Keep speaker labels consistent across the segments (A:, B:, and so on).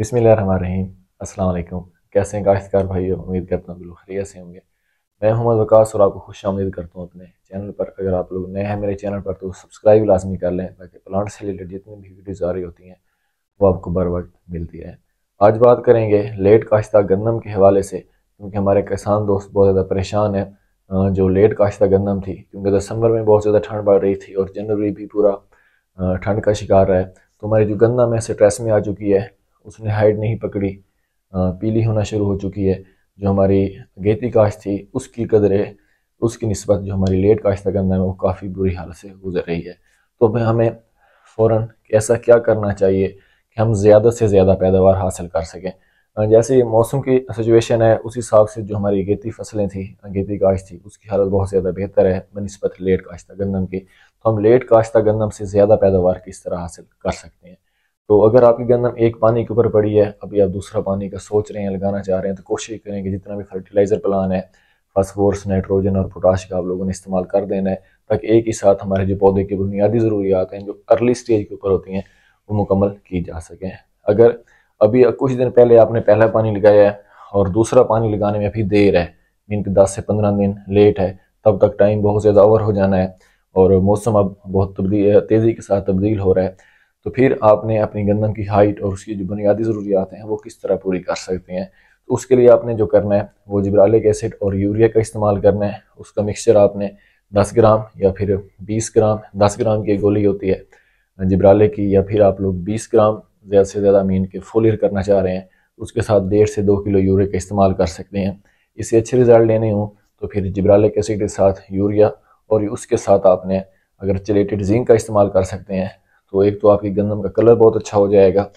A: रहीम अल्लाम कैसे हैं काश्तकार भाई उम्मीद करता हूँ बिल्कुल खरीय से होंगे मैं मोहम्मद वकास और आपको खुश आमदीद करता हूँ अपने चैनल पर अगर आप लोग नए हैं मेरे चैनल पर तो सब्सक्राइब लाजमी कर लें ताकि प्लांट से रिलेटेड जितनी भी वीडियोज़ आ रही होती हैं वो आपको बर वक्त मिलती है आज बात करेंगे लेट काश्ता गंदम के हवाले से क्योंकि हमारे किसान दोस्त बहुत ज़्यादा परेशान हैं जो लेट काश्ता गंदम थी क्योंकि दिसंबर में बहुत ज़्यादा ठंड बढ़ रही थी और जनवरी भी पूरा ठंड का शिकार है तो हमारी जो गंदम है स्ट्रेस में आ चुकी है उसने हाइट नहीं पकड़ी पीली होना शुरू हो चुकी है जो हमारी गेती काश थी उसकी है उसकी नस्बत जो हमारी लेट काश्ता गन्ना है वो काफ़ी बुरी हालत से गुजर रही है तो हमें फ़ौर ऐसा क्या करना चाहिए कि हम ज़्यादा से ज़्यादा पैदावार हासिल कर सकें जैसे मौसम की सिचुएशन है उसी हिसाब से जो हमारी गेती फसलें थी गेती काश थी उसकी हालत बहुत ज़्यादा बेहतर है बनस्बत लेट काश्ता गंदम की तो हम लेट काश्ता गंदम से ज़्यादा पैदावार किस तरह हासिल कर सकते हैं तो अगर आपकी गंदम एक पानी के ऊपर पड़ी है अभी आप दूसरा पानी का सोच रहे हैं लगाना चाह रहे हैं तो कोशिश करें कि जितना भी फर्टिलाइज़र प्लान है फॉस्फोरस नाइट्रोजन और पोटाश का आप लोगों ने इस्तेमाल कर देना है ताकि एक ही साथ हमारे जो पौधे की बुनियादी ज़रूरियात हैं जो अर्ली स्टेज के ऊपर होती हैं वो मुकम्मल की जा सकें अगर अभी कुछ दिन पहले आपने पहला पानी लगाया है और दूसरा पानी लगाने में अभी देर है मीन कि दस से पंद्रह दिन लेट है तब तक टाइम बहुत ज़्यादा ओवर हो जाना है और मौसम अब बहुत तब्दील तेज़ी के साथ तब्दील हो रहा है तो फिर आपने अपनी गंदम की हाइट और उसकी जो बुनियादी ज़रूरियात हैं वो किस तरह पूरी कर सकते हैं तो उसके लिए आपने जो करना है वो जिब्रालिक एसिड और यूरिया का इस्तेमाल करना है उसका मिक्सचर आपने दस ग्राम या फिर बीस ग्राम दस ग्राम की गोली होती है जिब्राले की या फिर आप लोग बीस ग्राम ज़्यादा से ज़्यादा मीन के फोलियर करना चाह रहे हैं उसके साथ डेढ़ से दो किलो यूरिया का इस्तेमाल कर सकते हैं इससे अच्छे रिजल्ट लेने हों तो फिर जिब्रालिक एसिड के साथ यूरिया और उसके साथ आपने अगर चिलेटेड जिंक का इस्तेमाल कर सकते हैं तो एक तो आपकी गंदम का कलर बहुत अच्छा हो जाएगा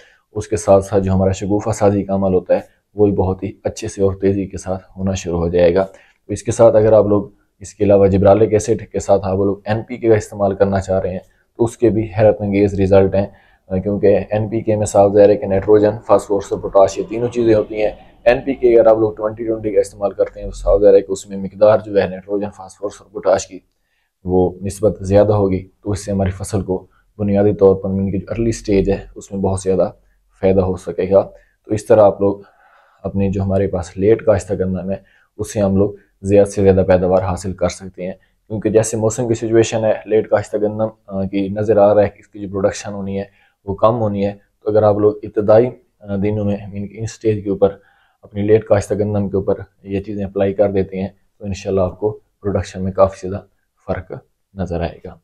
A: उसके साथ साथ जो हमारा शगुफा साजी का अमल होता है वो भी बहुत ही अच्छे से और तेज़ी के साथ होना शुरू हो जाएगा तो इसके साथ अगर आप लोग इसके अलावा जबरालिक एसिड के साथ आप लोग एन का इस्तेमाल करना चाह रहे हैं तो उसके भी हैरत अंगेज़ रिज़ल्ट हैं क्योंकि एन पी के में साफ जहर है कि नाइट्रोजन फास्फोरस और पोटाश ये तीनों चीज़ें होती हैं एन पी के अगर आप लोग ट्वेंटी ट्वेंटी का इस्तेमाल करते हैं तो साफ जहर है कि उसमें मकदार जो है नाइट्रोजन फास्फोरस और पोटाश की वो नस्बत ज़्यादा होगी तो इससे हमारी फसल को बुनियादी तौर पर मीन की जो अर्ली स्टेज है उसमें बहुत ज़्यादा फ़ायदा हो सकेगा तो इस तरह आप लोग अपने जो हमारे पास लेट काश्ता करना है उससे हम लोग ज़्यादा से ज़्यादा पैदावार हासिल कर सकते हैं क्योंकि जैसे मौसम की सिचुएशन है लेट काश्ता गंदम की नज़र आ रहा है कि इसकी जो प्रोडक्शन होनी है वो कम होनी है तो अगर आप लोग इब्तदाई दिनों में मीन इन स्टेज के ऊपर अपनी लेट काश्ता गंदम के ऊपर ये चीज़ें अप्लाई कर देते हैं तो इन आपको प्रोडक्शन में काफ़ी ज़्यादा फ़र्क नज़र आएगा